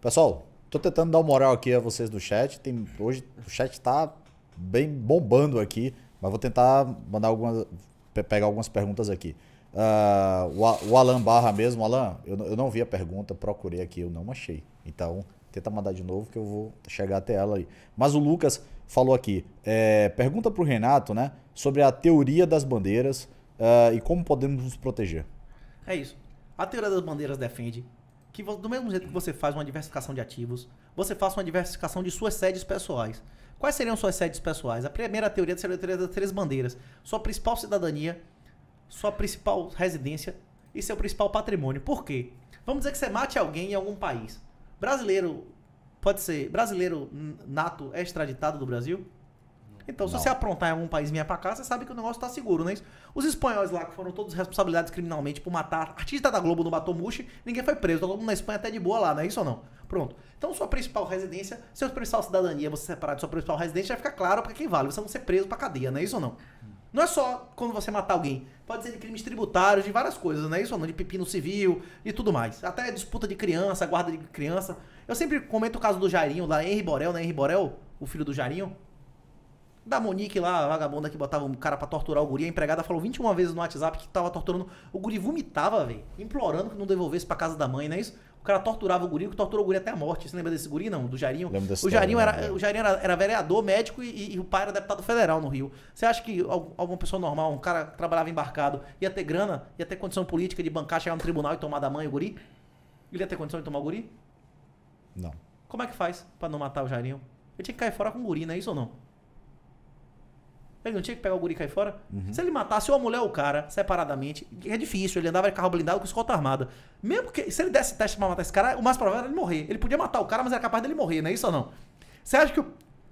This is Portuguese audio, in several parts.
Pessoal, tô tentando dar uma moral aqui a vocês do chat. Tem, hoje o chat tá bem bombando aqui, mas vou tentar mandar algumas, pegar algumas perguntas aqui. Uh, o, Alan Barra mesmo, Alan, eu, eu não vi a pergunta, procurei aqui, eu não achei. Então, tenta mandar de novo que eu vou chegar até ela aí. Mas o Lucas falou aqui, é, pergunta para o Renato, né, sobre a teoria das bandeiras uh, e como podemos nos proteger. É isso. A teoria das bandeiras defende que do mesmo jeito que você faz uma diversificação de ativos, você faça uma diversificação de suas sedes pessoais. Quais seriam suas sedes pessoais? A primeira teoria seria a teoria das três bandeiras. Sua principal cidadania, sua principal residência e seu principal patrimônio. Por quê? Vamos dizer que você mate alguém em algum país. Brasileiro pode ser brasileiro nato é extraditado do Brasil? Então, se você aprontar em algum país vier pra cá, você sabe que o negócio tá seguro, não é isso? Os espanhóis lá, que foram todos responsabilizados criminalmente por matar artista da Globo no Batomushi, ninguém foi preso. Todo mundo na Espanha até tá de boa lá, não é isso ou não? Pronto. Então, sua principal residência, sua principal cidadania, você separar de sua principal residência, já fica claro pra quem vale. Você não ser preso pra cadeia, não é isso ou não? Não é só quando você matar alguém. Pode ser de crimes tributários, de várias coisas, não é Isso ou não, de pepino civil e tudo mais. Até disputa de criança, guarda de criança. Eu sempre comento o caso do Jairinho, lá, Henri Borel, né? Henri Borel, o filho do Jairinho, da Monique lá, a vagabunda que botava um cara para torturar o guri, a empregada falou 21 vezes no WhatsApp que tava torturando. O guri vomitava, velho, implorando que não devolvesse para casa da mãe, não é isso? O cara torturava o guri, que torturou o guri até a morte. Você lembra desse guri, não? Do Jairinho? Lembro desse o Jairinho, era, né? o Jairinho era, era vereador, médico e, e, o pai era deputado federal no Rio. Você acha que alguma pessoa normal, um cara que trabalhava embarcado, ia ter grana, ia ter condição política de bancar, chegar no tribunal e tomar da mãe o guri? Ele ia ter condição de tomar o guri? Não. Como é que faz para não matar o Jairinho? Ele tinha que cair fora com o guri, não é isso ou não? Ele não tinha que pegar o guri e cair fora? Uhum. Se ele matasse ou a mulher ou o cara, separadamente, é difícil, ele andava de carro blindado com escolta armada. Mesmo que, se ele desse teste pra matar esse cara, o mais provável era ele morrer. Ele podia matar o cara, mas era capaz dele morrer, não é isso ou não? Você acha que o,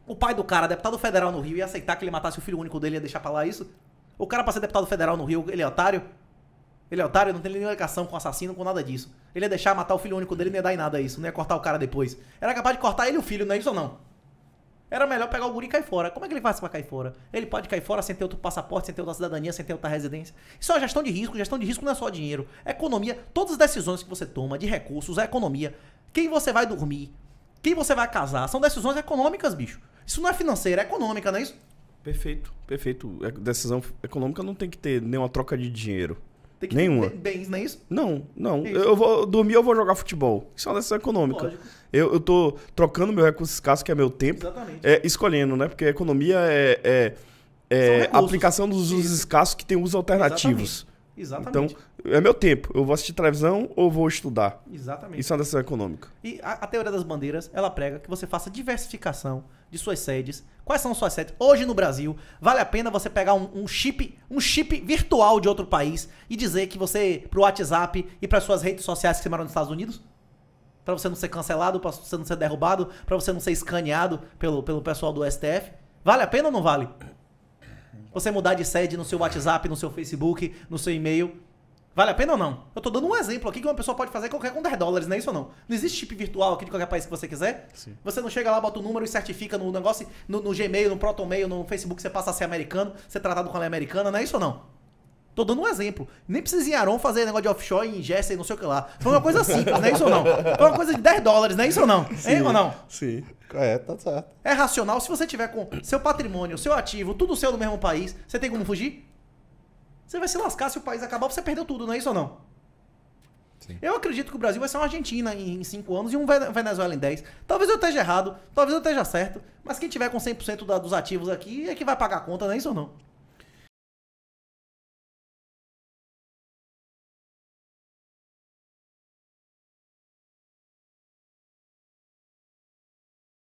o pai do cara, deputado federal no Rio, ia aceitar que ele matasse o filho único dele e ia deixar pra lá isso? O cara pra ser deputado federal no Rio, ele é otário? Ele é otário, não tem nenhuma ligação com assassino, com nada disso. Ele ia deixar matar o filho único dele, não ia dar em nada isso, não ia cortar o cara depois. Era capaz de cortar ele e o filho, não é isso ou não? Era melhor pegar o guri e cair fora. Como é que ele faz pra cair fora? Ele pode cair fora sem ter outro passaporte, sem ter outra cidadania, sem ter outra residência. Isso é gestão de risco. Gestão de risco não é só dinheiro. É economia. Todas as decisões que você toma de recursos é economia. Quem você vai dormir, quem você vai casar, são decisões econômicas, bicho. Isso não é financeira, é econômica, não é isso? Perfeito, perfeito. É, decisão econômica não tem que ter nenhuma troca de dinheiro. Tem que Nenhuma. ter bens, não é isso? Não, não. É isso. Eu vou dormir, eu vou jogar futebol. Isso é uma decisão econômica. Eu, eu tô trocando meu recurso escasso, que é meu tempo. Exatamente. É, escolhendo, né? Porque a economia é, é, é aplicação dos usos escassos que tem usos alternativos. Exatamente. Exatamente. Então, é meu tempo. Eu vou assistir televisão ou vou estudar. Exatamente. Isso é uma decisão econômica. E a, a, teoria das bandeiras, ela prega que você faça diversificação de suas sedes. Quais são suas sedes? Hoje no Brasil, vale a pena você pegar um, um chip, um chip virtual de outro país e dizer que você, pro WhatsApp e para suas redes sociais que você mora nos Estados Unidos? Para você não ser cancelado, para você não ser derrubado, para você não ser escaneado pelo, pelo pessoal do STF? Vale a pena ou não vale? você mudar de sede no seu WhatsApp, no seu Facebook, no seu e-mail. Vale a pena ou não? Eu tô dando um exemplo aqui que uma pessoa pode fazer qualquer com 10 dólares, não é isso ou não? Não existe chip virtual aqui de qualquer país que você quiser? Sim. Você não chega lá, bota o número e certifica no negócio, no, no Gmail, no ProtonMail, no Facebook, você passa a ser americano, ser tratado com a lei americana, não é isso ou não? Tô dando um exemplo. Nem precisa em Aron fazer negócio de offshore em Jesse não sei o que lá. Foi uma coisa simples, não é isso ou não? Foi uma coisa de 10 dólares, não é isso ou não? Sim, hein, ou não? Sim. É, tá certo. É racional. Se você tiver com seu patrimônio, seu ativo, tudo seu no mesmo país, você tem como fugir? Você vai se lascar se o país acabar, você perdeu tudo, não é isso ou não? Sim. Eu acredito que o Brasil vai ser uma Argentina em 5 anos e um Venezuela em 10. Talvez eu esteja errado, talvez eu esteja certo, mas quem tiver com 100% da, dos ativos aqui é que vai pagar a conta, não é isso ou não?